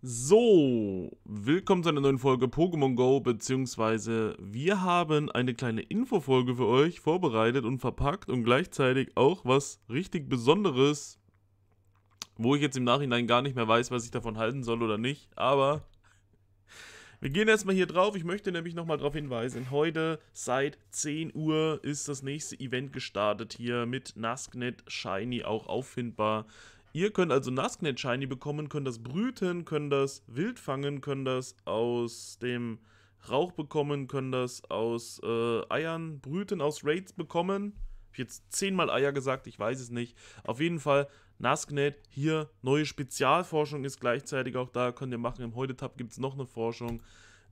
So, willkommen zu einer neuen Folge Pokémon Go, beziehungsweise wir haben eine kleine Infofolge für euch vorbereitet und verpackt und gleichzeitig auch was richtig Besonderes, wo ich jetzt im Nachhinein gar nicht mehr weiß, was ich davon halten soll oder nicht, aber wir gehen erstmal hier drauf. Ich möchte nämlich nochmal darauf hinweisen, heute seit 10 Uhr ist das nächste Event gestartet hier mit Nasknet Shiny auch auffindbar. Ihr könnt also Nasknet Shiny bekommen, könnt das brüten, könnt das wild fangen, könnt das aus dem Rauch bekommen, könnt das aus äh, Eiern brüten, aus Raids bekommen. Ich habe jetzt zehnmal Eier gesagt, ich weiß es nicht. Auf jeden Fall Nasknet hier, neue Spezialforschung ist gleichzeitig auch da, könnt ihr machen. Im Heute-Tab gibt es noch eine Forschung.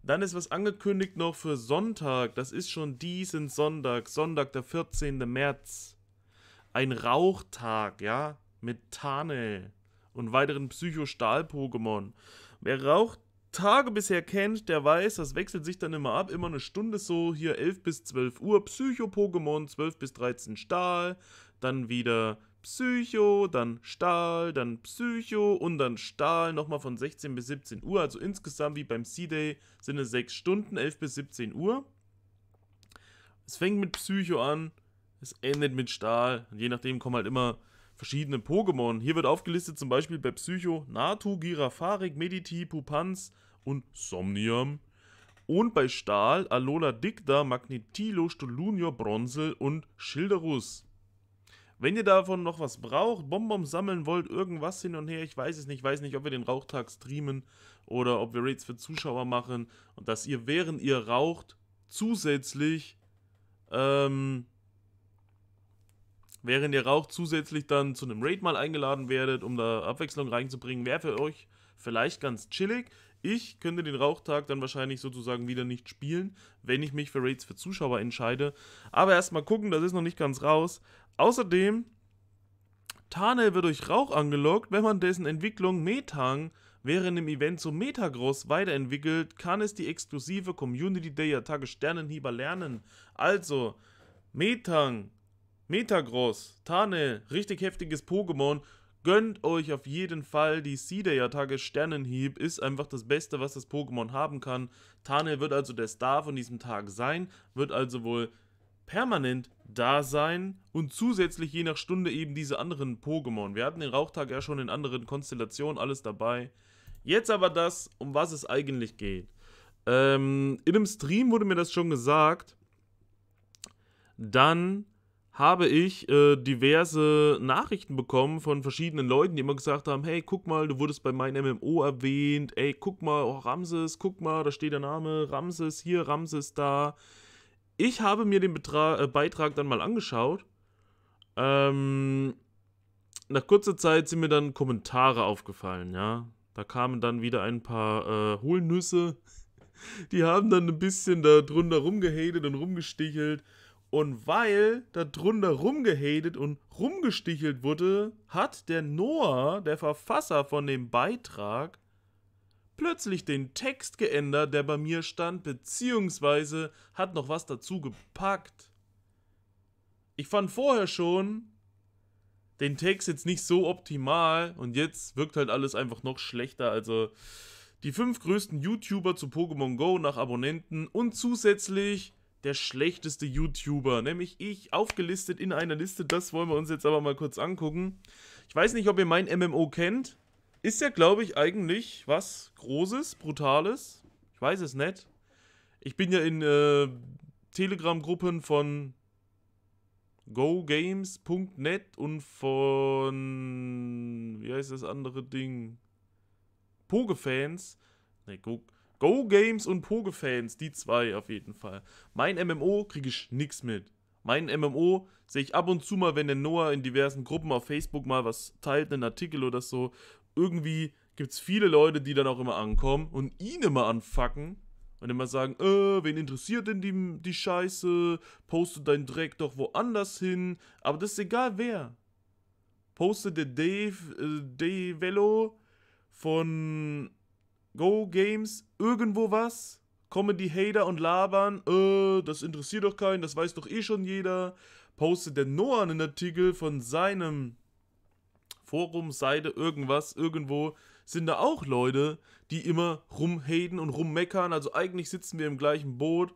Dann ist was angekündigt noch für Sonntag. Das ist schon diesen Sonntag, Sonntag, der 14. März. Ein Rauchtag, ja mit Tane und weiteren Psycho-Stahl-Pokémon. Wer Rauch Tage bisher kennt, der weiß, das wechselt sich dann immer ab. Immer eine Stunde so, hier 11 bis 12 Uhr Psycho-Pokémon, 12 bis 13 Stahl, dann wieder Psycho, dann Stahl, dann Psycho und dann Stahl nochmal von 16 bis 17 Uhr. Also insgesamt wie beim C-Day sind es 6 Stunden, 11 bis 17 Uhr. Es fängt mit Psycho an, es endet mit Stahl. Und je nachdem kommen halt immer verschiedenen Pokémon. Hier wird aufgelistet zum Beispiel bei Psycho Natu, Girafarik, Mediti, Pupanz und Somnium. Und bei Stahl Alola Dicta, Magnetilo, Stolunior, Bronzel und Schilderus. Wenn ihr davon noch was braucht, Bonbon sammeln wollt, irgendwas hin und her, ich weiß es nicht, ich weiß nicht, ob wir den Rauchtag streamen oder ob wir Raids für Zuschauer machen und dass ihr, während ihr raucht, zusätzlich ähm, Während ihr raucht, zusätzlich dann zu einem Raid mal eingeladen werdet, um da Abwechslung reinzubringen, wäre für euch vielleicht ganz chillig. Ich könnte den Rauchtag dann wahrscheinlich sozusagen wieder nicht spielen, wenn ich mich für Raids für Zuschauer entscheide. Aber erstmal gucken, das ist noch nicht ganz raus. Außerdem, Tarnel wird durch Rauch angelockt, wenn man dessen Entwicklung Metang während dem Event zum Metagross weiterentwickelt, kann es die exklusive Community Day Attacke Sternenhieber lernen. Also, Metang Metagross, Tane, richtig heftiges Pokémon. Gönnt euch auf jeden Fall die Seeder-Attacke Sternenhieb, ist einfach das Beste, was das Pokémon haben kann. Tane wird also der Star von diesem Tag sein, wird also wohl permanent da sein und zusätzlich je nach Stunde eben diese anderen Pokémon. Wir hatten den Rauchtag ja schon in anderen Konstellationen, alles dabei. Jetzt aber das, um was es eigentlich geht. Ähm, in einem Stream wurde mir das schon gesagt. Dann habe ich äh, diverse Nachrichten bekommen von verschiedenen Leuten, die immer gesagt haben, hey, guck mal, du wurdest bei meinem MMO erwähnt, ey, guck mal, oh, Ramses, guck mal, da steht der Name, Ramses hier, Ramses da. Ich habe mir den Betra äh, Beitrag dann mal angeschaut. Ähm, nach kurzer Zeit sind mir dann Kommentare aufgefallen, ja. Da kamen dann wieder ein paar äh, Hohlnüsse. Die haben dann ein bisschen da drunter rumgehatet und rumgestichelt und weil da drunter rumgehatet und rumgestichelt wurde, hat der Noah, der Verfasser von dem Beitrag, plötzlich den Text geändert, der bei mir stand, beziehungsweise hat noch was dazu gepackt. Ich fand vorher schon den Text jetzt nicht so optimal und jetzt wirkt halt alles einfach noch schlechter. Also die fünf größten YouTuber zu Pokémon Go nach Abonnenten und zusätzlich der schlechteste YouTuber, nämlich ich, aufgelistet in einer Liste. Das wollen wir uns jetzt aber mal kurz angucken. Ich weiß nicht, ob ihr mein MMO kennt. Ist ja, glaube ich, eigentlich was Großes, Brutales. Ich weiß es nicht. Ich bin ja in äh, Telegram-Gruppen von gogames.net und von, wie heißt das andere Ding? Pogefans. Ne, Go. Go Games und Poge-Fans, die zwei auf jeden Fall. Mein MMO kriege ich nichts mit. Mein MMO sehe ich ab und zu mal, wenn der Noah in diversen Gruppen auf Facebook mal was teilt, einen Artikel oder so. Irgendwie gibt es viele Leute, die dann auch immer ankommen und ihn immer anfacken und immer sagen, äh, wen interessiert denn die, die Scheiße? Poste dein Dreck doch woanders hin. Aber das ist egal wer. Postet der Dave, äh, Dave Velo von Go Games, irgendwo was, kommen die Hater und labern, äh, das interessiert doch keinen, das weiß doch eh schon jeder. Postet der Noah einen Artikel von seinem Forum, Seite, irgendwas, irgendwo, sind da auch Leute, die immer rumhaten und rummeckern. Also eigentlich sitzen wir im gleichen Boot,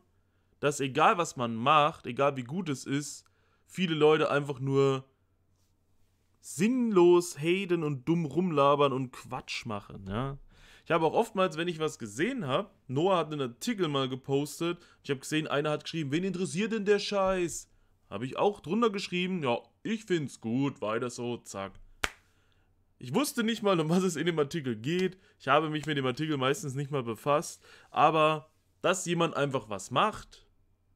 dass egal was man macht, egal wie gut es ist, viele Leute einfach nur sinnlos haten und dumm rumlabern und Quatsch machen, ja. Ich habe auch oftmals, wenn ich was gesehen habe, Noah hat einen Artikel mal gepostet. Ich habe gesehen, einer hat geschrieben, wen interessiert denn der Scheiß? Habe ich auch drunter geschrieben, ja, ich find's gut, weiter so, zack. Ich wusste nicht mal, um was es in dem Artikel geht. Ich habe mich mit dem Artikel meistens nicht mal befasst. Aber, dass jemand einfach was macht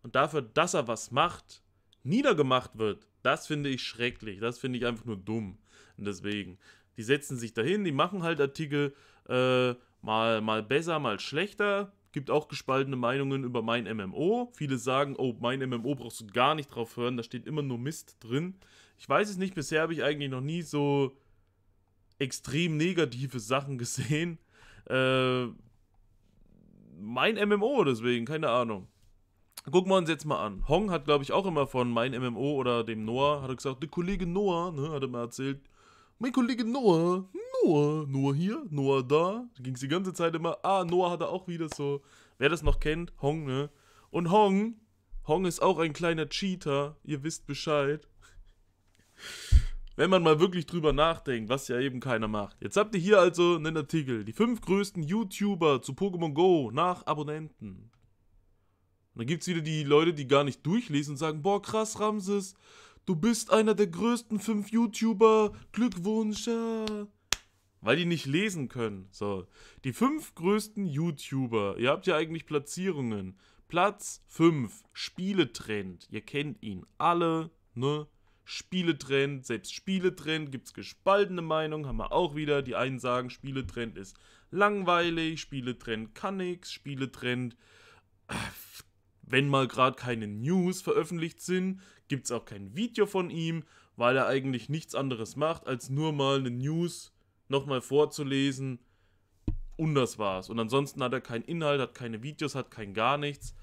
und dafür, dass er was macht, niedergemacht wird, das finde ich schrecklich. Das finde ich einfach nur dumm. Und deswegen, die setzen sich dahin, die machen halt Artikel, äh, mal, mal besser, mal schlechter. Gibt auch gespaltene Meinungen über mein MMO. Viele sagen, oh, mein MMO brauchst du gar nicht drauf hören, da steht immer nur Mist drin. Ich weiß es nicht, bisher habe ich eigentlich noch nie so extrem negative Sachen gesehen. Äh, mein MMO deswegen, keine Ahnung. Gucken wir uns jetzt mal an. Hong hat, glaube ich, auch immer von mein MMO oder dem Noah, hat er gesagt, der Kollege Noah, ne, hat er mal erzählt, mein Kollege Noah, hm, Noah, Noah hier, Noah da. Da ging es die ganze Zeit immer, ah, Noah hat er auch wieder so. Wer das noch kennt, Hong, ne? Und Hong, Hong ist auch ein kleiner Cheater, ihr wisst Bescheid. Wenn man mal wirklich drüber nachdenkt, was ja eben keiner macht. Jetzt habt ihr hier also einen Artikel. Die fünf größten YouTuber zu Pokémon Go nach Abonnenten. Und dann gibt es wieder die Leute, die gar nicht durchlesen und sagen, boah, krass, Ramses, du bist einer der größten fünf YouTuber. Glückwunsch. Ja weil die nicht lesen können. So, die fünf größten YouTuber, ihr habt ja eigentlich Platzierungen. Platz 5, Spieletrend, ihr kennt ihn alle, ne? Spieletrend, selbst Spieletrend gibt es gespaltene Meinungen, haben wir auch wieder. Die einen sagen, Spieletrend ist langweilig, Spieletrend kann nichts, Spieletrend, äh, wenn mal gerade keine News veröffentlicht sind, gibt es auch kein Video von ihm, weil er eigentlich nichts anderes macht, als nur mal eine News nochmal vorzulesen. Und das war's. Und ansonsten hat er keinen Inhalt, hat keine Videos, hat kein gar nichts.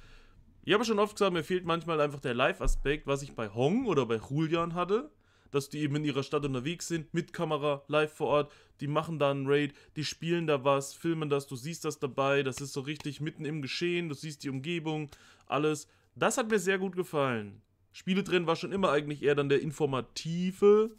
Ich habe schon oft gesagt, mir fehlt manchmal einfach der Live-Aspekt, was ich bei Hong oder bei Julian hatte, dass die eben in ihrer Stadt unterwegs sind, mit Kamera, live vor Ort, die machen da einen Raid, die spielen da was, filmen das, du siehst das dabei, das ist so richtig mitten im Geschehen, du siehst die Umgebung, alles. Das hat mir sehr gut gefallen. Spiele drin war schon immer eigentlich eher dann der informative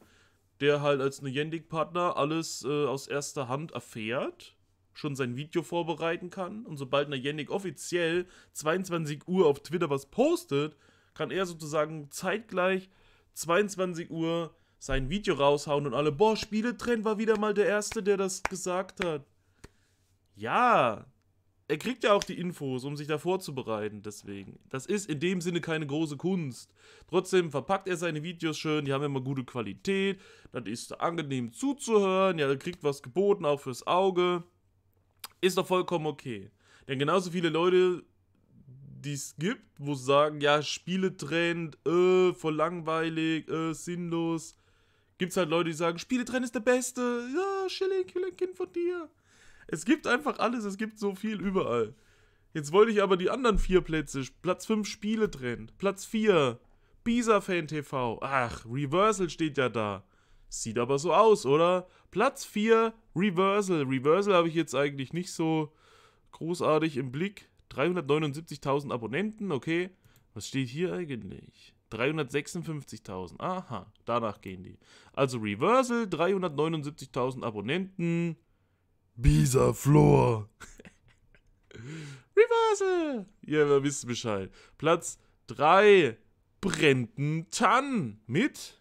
der halt als Niantic-Partner ne alles äh, aus erster Hand erfährt, schon sein Video vorbereiten kann und sobald Niantic ne offiziell 22 Uhr auf Twitter was postet, kann er sozusagen zeitgleich 22 Uhr sein Video raushauen und alle, boah, Spieletrend war wieder mal der Erste, der das gesagt hat. Ja, er kriegt ja auch die Infos, um sich da vorzubereiten, deswegen. Das ist in dem Sinne keine große Kunst. Trotzdem verpackt er seine Videos schön, die haben immer gute Qualität, das ist angenehm zuzuhören, ja, er kriegt was geboten, auch fürs Auge. Ist doch vollkommen okay. Denn genauso viele Leute, die es gibt, wo sie sagen, ja, Spieletrend, äh, voll langweilig, äh, sinnlos. es halt Leute, die sagen, Spiele trennt ist der Beste, ja, chillig, will ein Kind von dir. Es gibt einfach alles, es gibt so viel überall. Jetzt wollte ich aber die anderen vier Plätze. Platz 5 Spiele trennen. Platz 4 Bisa-Fan TV. Ach, Reversal steht ja da. Sieht aber so aus, oder? Platz 4 Reversal. Reversal habe ich jetzt eigentlich nicht so großartig im Blick. 379.000 Abonnenten, okay. Was steht hier eigentlich? 356.000. Aha, danach gehen die. Also Reversal, 379.000 Abonnenten. Floor. Reversal. Ja, wir wissen Bescheid. Platz 3, Brenton Tan mit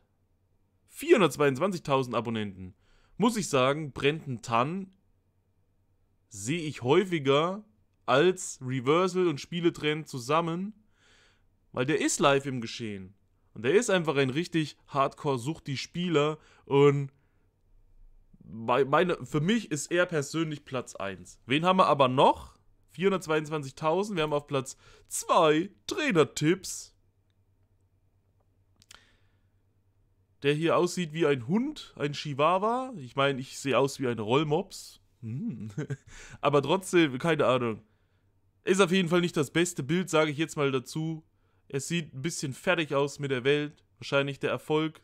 422.000 Abonnenten. Muss ich sagen, Brenton Tan sehe ich häufiger als Reversal und Spieletrend zusammen, weil der ist live im Geschehen. Und der ist einfach ein richtig hardcore sucht die Spieler und meine, für mich ist er persönlich Platz 1. Wen haben wir aber noch? 422.000. Wir haben auf Platz 2 Trainertipps. Der hier aussieht wie ein Hund, ein Chihuahua. Ich meine, ich sehe aus wie ein Rollmops. Hm. aber trotzdem, keine Ahnung. Ist auf jeden Fall nicht das beste Bild, sage ich jetzt mal dazu. Es sieht ein bisschen fertig aus mit der Welt. Wahrscheinlich der Erfolg,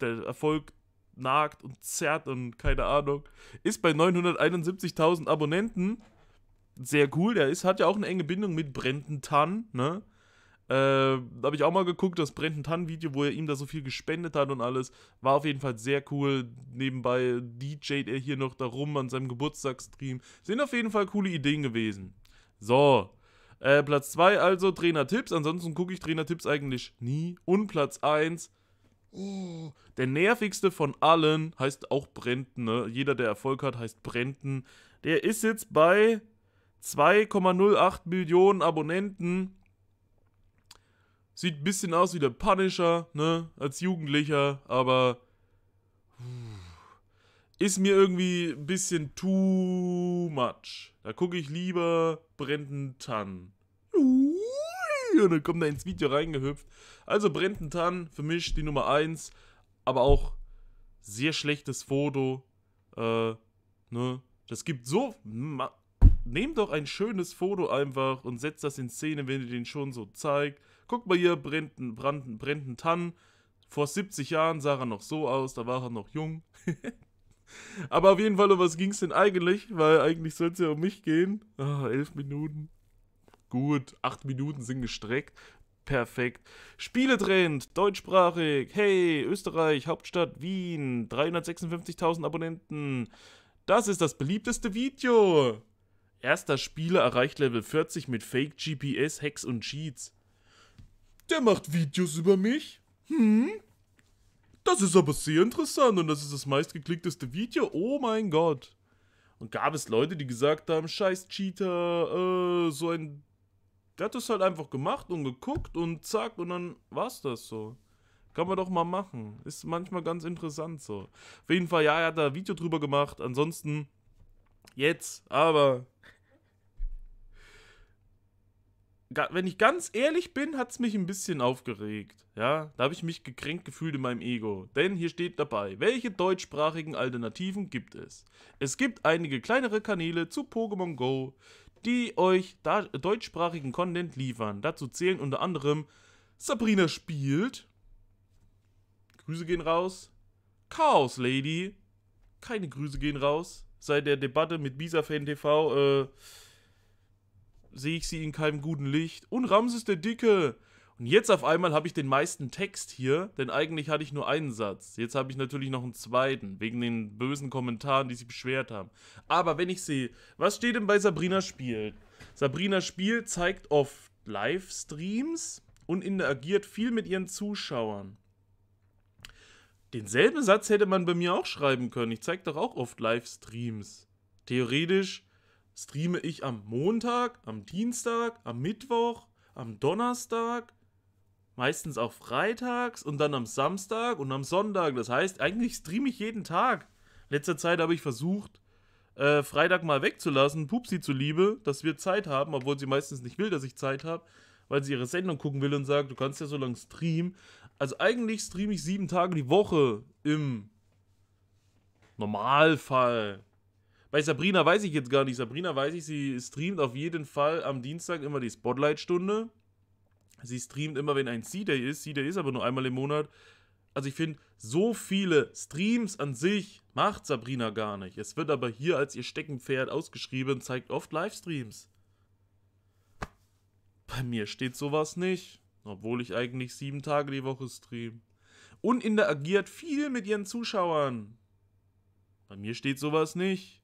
der Erfolg nagt und zerrt und keine Ahnung. Ist bei 971.000 Abonnenten sehr cool. Der ist, hat ja auch eine enge Bindung mit Brenton Tan, ne? Äh, habe ich auch mal geguckt, das Brenton Tan-Video, wo er ihm da so viel gespendet hat und alles. War auf jeden Fall sehr cool. Nebenbei DJt er hier noch darum an seinem Geburtstagsstream. Sind auf jeden Fall coole Ideen gewesen. So. Äh, Platz 2 also Trainer-Tipps. Ansonsten gucke ich Trainer-Tipps eigentlich nie. Und Platz 1 oh, der nervigste von allen heißt auch Brenton, ne? Jeder, der Erfolg hat, heißt Brenton. Der ist jetzt bei 2,08 Millionen Abonnenten. Sieht ein bisschen aus wie der Punisher, ne? Als Jugendlicher, aber ist mir irgendwie ein bisschen too much. Da gucke ich lieber Brenton Tan und dann kommt er ins Video reingehüpft. Also Brenton Tan, für mich die Nummer 1, aber auch sehr schlechtes Foto. Äh, ne? Das gibt so. Nehmt doch ein schönes Foto einfach und setzt das in Szene, wenn ihr den schon so zeigt. Guckt mal hier, Brenton, Brandon, Brenton Tan. Vor 70 Jahren sah er noch so aus, da war er noch jung. Aber auf jeden Fall, um was ging es denn eigentlich? Weil eigentlich soll es ja um mich gehen. Ah, elf Minuten gut. Acht Minuten sind gestreckt. Perfekt. Spieletrend, deutschsprachig. Hey, Österreich, Hauptstadt Wien. 356.000 Abonnenten. Das ist das beliebteste Video. Erster Spieler erreicht Level 40 mit Fake GPS, Hacks und Cheats. Der macht Videos über mich? Hm? Das ist aber sehr interessant und das ist das meistgeklickteste Video. Oh mein Gott. Und gab es Leute, die gesagt haben, scheiß Cheater, äh, so ein der hat das halt einfach gemacht und geguckt und zack und dann war's das so. Kann man doch mal machen. Ist manchmal ganz interessant so. Auf jeden Fall, ja, er hat da ein Video drüber gemacht. Ansonsten, jetzt, aber. Wenn ich ganz ehrlich bin, hat es mich ein bisschen aufgeregt. Ja, da habe ich mich gekränkt gefühlt in meinem Ego. Denn hier steht dabei, welche deutschsprachigen Alternativen gibt es? Es gibt einige kleinere Kanäle zu Pokémon Go, die euch deutschsprachigen Content liefern. Dazu zählen unter anderem Sabrina spielt. Grüße gehen raus. Chaos Lady. Keine Grüße gehen raus. Seit der Debatte mit Bisafan TV äh, sehe ich sie in keinem guten Licht. Und Ramses der Dicke. Und jetzt auf einmal habe ich den meisten Text hier, denn eigentlich hatte ich nur einen Satz. Jetzt habe ich natürlich noch einen zweiten, wegen den bösen Kommentaren, die sie beschwert haben. Aber wenn ich sehe, was steht denn bei Sabrina Spiel? Sabrina Spiel zeigt oft Livestreams und interagiert viel mit ihren Zuschauern. Denselben Satz hätte man bei mir auch schreiben können. Ich zeige doch auch oft Livestreams. Theoretisch streame ich am Montag, am Dienstag, am Mittwoch, am Donnerstag, meistens auch freitags und dann am Samstag und am Sonntag. Das heißt, eigentlich streame ich jeden Tag. Letzte Zeit habe ich versucht, äh, Freitag mal wegzulassen, Pupsi zuliebe, dass wir Zeit haben, obwohl sie meistens nicht will, dass ich Zeit habe, weil sie ihre Sendung gucken will und sagt, du kannst ja so lange streamen. Also eigentlich streame ich sieben Tage die Woche im Normalfall. Bei Sabrina weiß ich jetzt gar nicht. Sabrina weiß ich, sie streamt auf jeden Fall am Dienstag immer die Spotlight-Stunde. Sie streamt immer, wenn ein C-Day ist. C-Day ist aber nur einmal im Monat. Also ich finde, so viele Streams an sich macht Sabrina gar nicht. Es wird aber hier als ihr Steckenpferd ausgeschrieben, zeigt oft Livestreams. Bei mir steht sowas nicht, obwohl ich eigentlich sieben Tage die Woche stream. Und interagiert viel mit ihren Zuschauern. Bei mir steht sowas nicht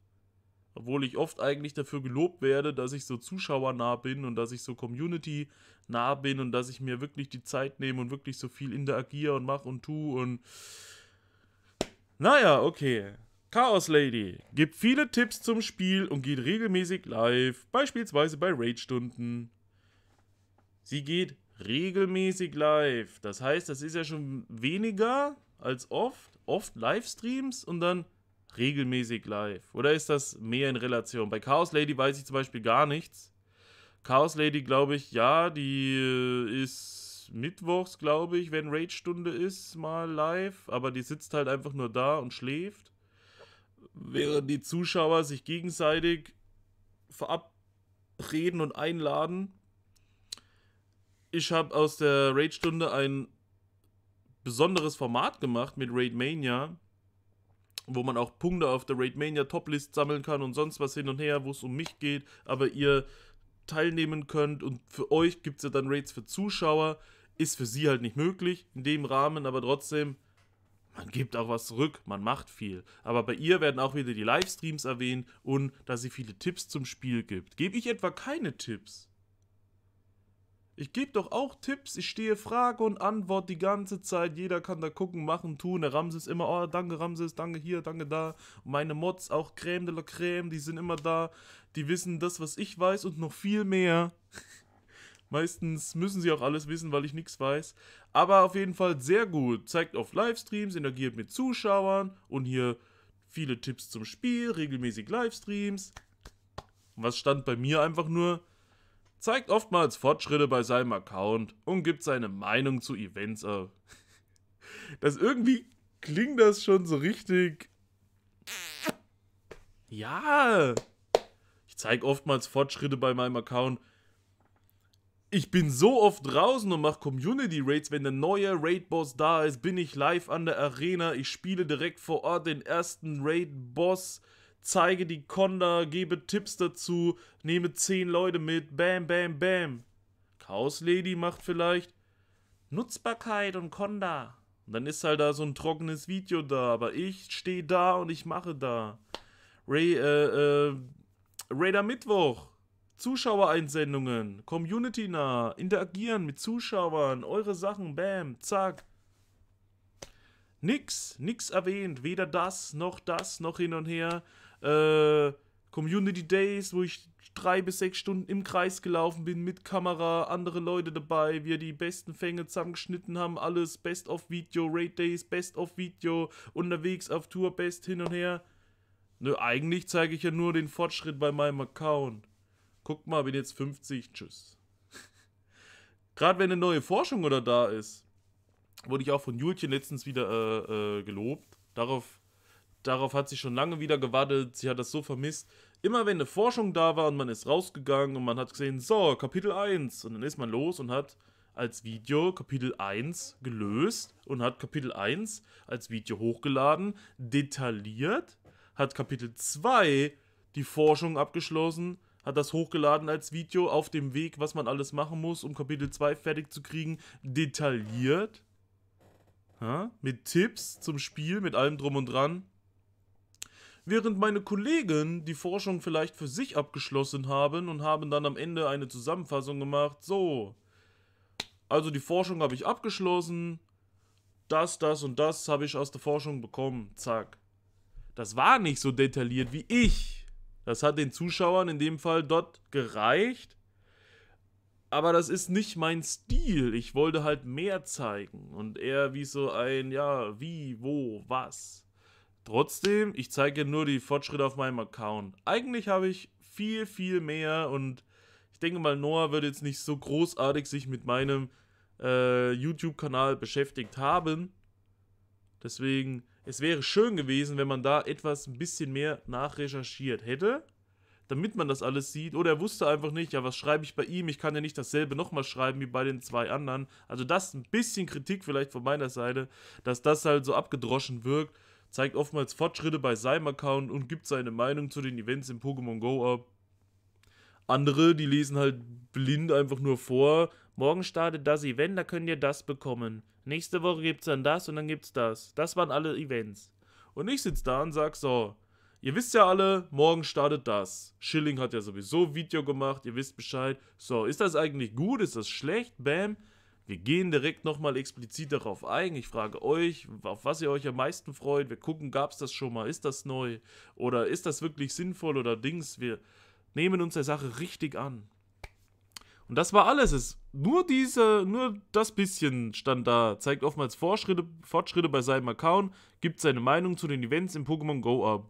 obwohl ich oft eigentlich dafür gelobt werde, dass ich so zuschauernah bin und dass ich so Community nah bin und dass ich mir wirklich die Zeit nehme und wirklich so viel interagiere und mache und tue und naja, okay. Chaos Lady gibt viele Tipps zum Spiel und geht regelmäßig live, beispielsweise bei Raid-Stunden. Sie geht regelmäßig live. Das heißt, das ist ja schon weniger als oft. Oft Livestreams und dann regelmäßig live? Oder ist das mehr in Relation? Bei Chaos Lady weiß ich zum Beispiel gar nichts. Chaos Lady, glaube ich, ja, die äh, ist mittwochs, glaube ich, wenn Raid-Stunde ist, mal live, aber die sitzt halt einfach nur da und schläft. Während die Zuschauer sich gegenseitig verabreden und einladen. Ich habe aus der Raid-Stunde ein besonderes Format gemacht mit Raid Mania wo man auch Punkte auf der Raidmania Toplist sammeln kann und sonst was hin und her, wo es um mich geht, aber ihr teilnehmen könnt und für euch gibt es ja dann Raids für Zuschauer, ist für sie halt nicht möglich in dem Rahmen, aber trotzdem, man gibt auch was zurück, man macht viel. Aber bei ihr werden auch wieder die Livestreams erwähnt und dass sie viele Tipps zum Spiel gibt. Gebe ich etwa keine Tipps? Ich gebe doch auch Tipps, ich stehe Frage und Antwort die ganze Zeit. Jeder kann da gucken, machen, tun. Der Ramses immer, oh, danke Ramses, danke hier, danke da. Und meine Mods, auch Creme de la Creme, die sind immer da. Die wissen das, was ich weiß und noch viel mehr. Meistens müssen sie auch alles wissen, weil ich nichts weiß. Aber auf jeden Fall sehr gut. Zeigt auf Livestreams, interagiert mit Zuschauern und hier viele Tipps zum Spiel, regelmäßig Livestreams. Was stand bei mir einfach nur? zeigt oftmals Fortschritte bei seinem Account und gibt seine Meinung zu Events auf. Das irgendwie klingt das schon so richtig. Ja. Ich zeige oftmals Fortschritte bei meinem Account. Ich bin so oft draußen und mache Community Raids. Wenn der neue Raid Boss da ist, bin ich live an der Arena. Ich spiele direkt vor Ort den ersten Raid Boss zeige die Konda, gebe Tipps dazu, nehme 10 Leute mit, bam, bam, bam. Chaos Lady macht vielleicht Nutzbarkeit und Konda. Und dann ist halt da so ein trockenes Video da, aber ich stehe da und ich mache da. Ray, äh, äh, Raider Mittwoch. Zuschauereinsendungen, Community nah, interagieren mit Zuschauern, eure Sachen, bam, zack. Nix, nix erwähnt, weder das noch das noch hin und her äh, Community Days, wo ich drei bis sechs Stunden im Kreis gelaufen bin mit Kamera, andere Leute dabei, wir die besten Fänge zusammengeschnitten haben, alles Best of Video, Raid Days, Best of Video, unterwegs auf Tour, Best hin und her. Nö, eigentlich zeige ich ja nur den Fortschritt bei meinem Account. Guck mal, bin jetzt 50, tschüss. Gerade wenn eine neue Forschung oder da ist, wurde ich auch von Julchen letztens wieder äh, äh, gelobt. Darauf darauf hat sie schon lange wieder gewartet, sie hat das so vermisst. Immer wenn eine Forschung da war und man ist rausgegangen und man hat gesehen, so, Kapitel 1, und dann ist man los und hat als Video Kapitel 1 gelöst und hat Kapitel 1 als Video hochgeladen, detailliert, hat Kapitel 2 die Forschung abgeschlossen, hat das hochgeladen als Video auf dem Weg, was man alles machen muss, um Kapitel 2 fertig zu kriegen, detailliert. Ha? Mit Tipps zum Spiel, mit allem drum und dran. Während meine Kollegen die Forschung vielleicht für sich abgeschlossen haben und haben dann am Ende eine Zusammenfassung gemacht, so, also die Forschung habe ich abgeschlossen, das, das und das habe ich aus der Forschung bekommen, zack. Das war nicht so detailliert wie ich. Das hat den Zuschauern in dem Fall dort gereicht, aber das ist nicht mein Stil. Ich wollte halt mehr zeigen und eher wie so ein, ja, wie, wo, was. Trotzdem, ich zeige nur die Fortschritte auf meinem Account. Eigentlich habe ich viel, viel mehr und ich denke mal, Noah wird jetzt nicht so großartig sich mit meinem äh, YouTube-Kanal beschäftigt haben. Deswegen, es wäre schön gewesen, wenn man da etwas ein bisschen mehr nachrecherchiert hätte, damit man das alles sieht. Oder er wusste einfach nicht, ja, was schreibe ich bei ihm? Ich kann ja nicht dasselbe nochmal schreiben wie bei den zwei anderen. Also das ist ein bisschen Kritik vielleicht von meiner Seite, dass das halt so abgedroschen wirkt zeigt oftmals Fortschritte bei seinem Account und gibt seine Meinung zu den Events in Pokémon Go ab. Andere, die lesen halt blind einfach nur vor. Morgen startet das Event, da könnt ihr das bekommen. Nächste Woche gibt's dann das und dann gibt's das. Das waren alle Events. Und ich sitze da und sag so, ihr wisst ja alle, morgen startet das. Schilling hat ja sowieso Video gemacht, ihr wisst Bescheid. So, ist das eigentlich gut, ist das schlecht? Bam. Wir gehen direkt nochmal explizit darauf ein. Ich frage euch, auf was ihr euch am meisten freut. Wir gucken, gab es das schon mal? Ist das neu? Oder ist das wirklich sinnvoll oder Dings? Wir nehmen uns der Sache richtig an. Und das war alles. Es, nur diese, nur das bisschen stand da. Zeigt oftmals Fortschritte, Fortschritte bei seinem Account, gibt seine Meinung zu den Events im Pokémon Go ab.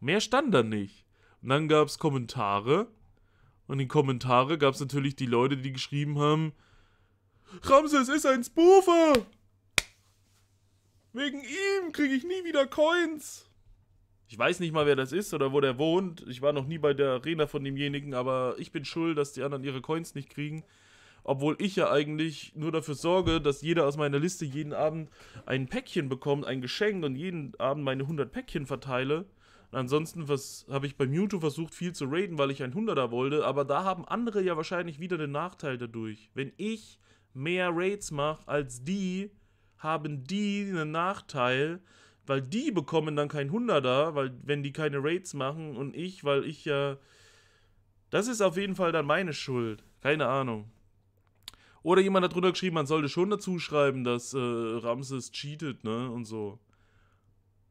Mehr stand da nicht. Und dann gab es Kommentare. Und in den Kommentaren gab es natürlich die Leute, die geschrieben haben, Ramses ist ein Spoofer! Wegen ihm kriege ich nie wieder Coins. Ich weiß nicht mal, wer das ist oder wo der wohnt. Ich war noch nie bei der Arena von demjenigen, aber ich bin schuld, dass die anderen ihre Coins nicht kriegen. Obwohl ich ja eigentlich nur dafür sorge, dass jeder aus meiner Liste jeden Abend ein Päckchen bekommt, ein Geschenk und jeden Abend meine 100 Päckchen verteile. Und ansonsten habe ich bei Mewtwo versucht, viel zu raiden, weil ich ein 100er wollte, aber da haben andere ja wahrscheinlich wieder den Nachteil dadurch. Wenn ich mehr Raids macht als die, haben die einen Nachteil, weil die bekommen dann kein 100er, weil wenn die keine Raids machen und ich, weil ich ja das ist auf jeden Fall dann meine Schuld. Keine Ahnung. Oder jemand hat drunter geschrieben, man sollte schon dazu schreiben, dass äh, Ramses cheatet, ne, und so.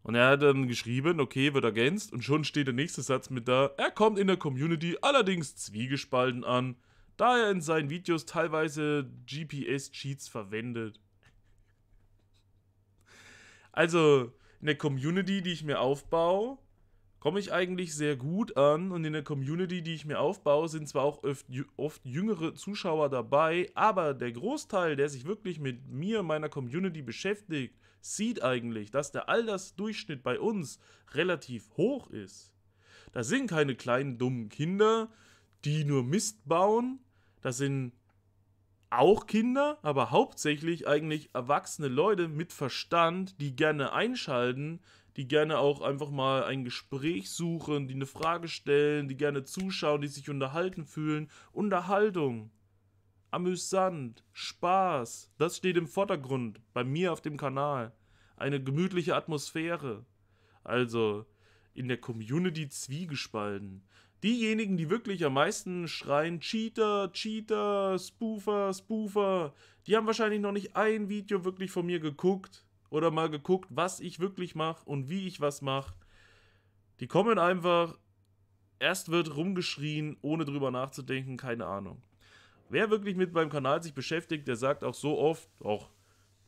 Und er hat dann geschrieben, okay, wird ergänzt und schon steht der nächste Satz mit da. Er kommt in der Community allerdings zwiegespalten an da er in seinen Videos teilweise GPS-Cheats verwendet. Also, in der Community, die ich mir aufbaue, komme ich eigentlich sehr gut an und in der Community, die ich mir aufbaue, sind zwar auch oft, oft, jüngere Zuschauer dabei, aber der Großteil, der sich wirklich mit mir, und meiner Community beschäftigt, sieht eigentlich, dass der Altersdurchschnitt bei uns relativ hoch ist. Da sind keine kleinen dummen Kinder, die nur Mist bauen, das sind auch Kinder, aber hauptsächlich eigentlich erwachsene Leute mit Verstand, die gerne einschalten, die gerne auch einfach mal ein Gespräch suchen, die eine Frage stellen, die gerne zuschauen, die sich unterhalten fühlen. Unterhaltung, amüsant, Spaß, das steht im Vordergrund bei mir auf dem Kanal. Eine gemütliche Atmosphäre. Also in der Community zwiegespalten. Diejenigen, die wirklich am meisten schreien, Cheater, Cheater, Spoofer, Spoofer, die haben wahrscheinlich noch nicht ein Video wirklich von mir geguckt oder mal geguckt, was ich wirklich mache und wie ich was mache. Die kommen einfach, erst wird rumgeschrien, ohne drüber nachzudenken, keine Ahnung. Wer wirklich mit meinem Kanal sich beschäftigt, der sagt auch so oft, auch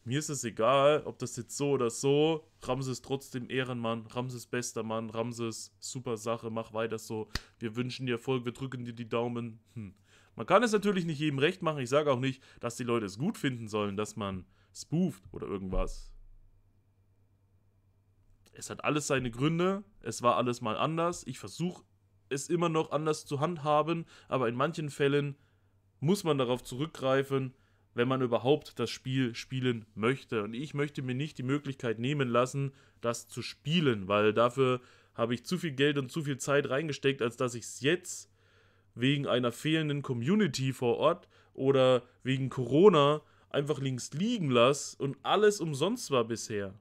mir ist es egal, ob das jetzt so oder so. Ramses trotzdem Ehrenmann, Ramses bester Mann, Ramses super Sache, mach weiter so. Wir wünschen dir Erfolg, wir drücken dir die Daumen. Hm. Man kann es natürlich nicht jedem recht machen. Ich sage auch nicht, dass die Leute es gut finden sollen, dass man spooft oder irgendwas. Es hat alles seine Gründe. Es war alles mal anders. Ich versuche es immer noch anders zu handhaben, aber in manchen Fällen muss man darauf zurückgreifen, wenn man überhaupt das Spiel spielen möchte. Und ich möchte mir nicht die Möglichkeit nehmen lassen, das zu spielen, weil dafür habe ich zu viel Geld und zu viel Zeit reingesteckt, als dass ich es jetzt wegen einer fehlenden Community vor Ort oder wegen Corona einfach links liegen lasse und alles umsonst war bisher.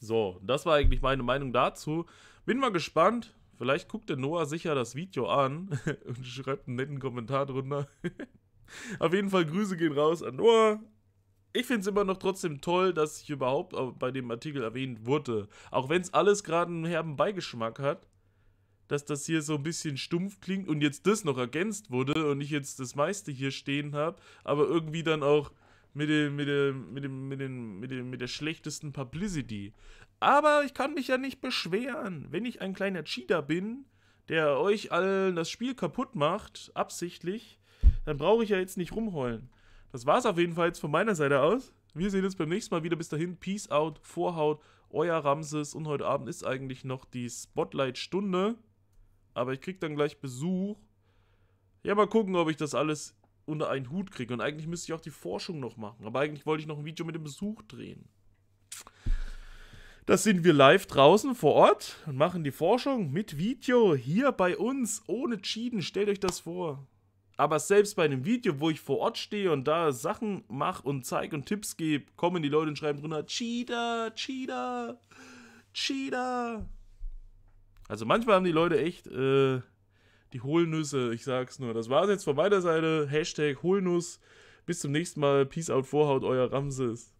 So, das war eigentlich meine Meinung dazu. Bin mal gespannt. Vielleicht guckt der Noah sicher das Video an und schreibt einen netten Kommentar drunter. Auf jeden Fall Grüße gehen raus an Noah. Ich finde es immer noch trotzdem toll, dass ich überhaupt bei dem Artikel erwähnt wurde. Auch wenn es alles gerade einen herben Beigeschmack hat, dass das hier so ein bisschen stumpf klingt und jetzt das noch ergänzt wurde und ich jetzt das meiste hier stehen habe, aber irgendwie dann auch mit, dem, mit, dem, mit, dem, mit, dem, mit, dem, mit der schlechtesten Publicity. Aber ich kann mich ja nicht beschweren. Wenn ich ein kleiner Cheater bin, der euch allen das Spiel kaputt macht, absichtlich, dann brauche ich ja jetzt nicht rumheulen. Das war's auf jeden Fall jetzt von meiner Seite aus. Wir sehen uns beim nächsten Mal wieder. Bis dahin, Peace out, Vorhaut, euer Ramses. Und heute Abend ist eigentlich noch die Spotlight-Stunde. Aber ich krieg dann gleich Besuch. Ja, mal gucken, ob ich das alles unter einen Hut kriege. Und eigentlich müsste ich auch die Forschung noch machen. Aber eigentlich wollte ich noch ein Video mit dem Besuch drehen. Das sind wir live draußen vor Ort und machen die Forschung mit Video hier bei uns ohne Cheaten. Stellt euch das vor. Aber selbst bei einem Video, wo ich vor Ort stehe und da Sachen mache und zeige und Tipps gebe, kommen die Leute und schreiben drunter: Cheater, Cheater, Cheater. Also manchmal haben die Leute echt äh, die Hohlnüsse, ich sag's nur. Das war's jetzt von meiner Seite. Hashtag Hohlnuss. Bis zum nächsten Mal. Peace out, Vorhaut, euer Ramses.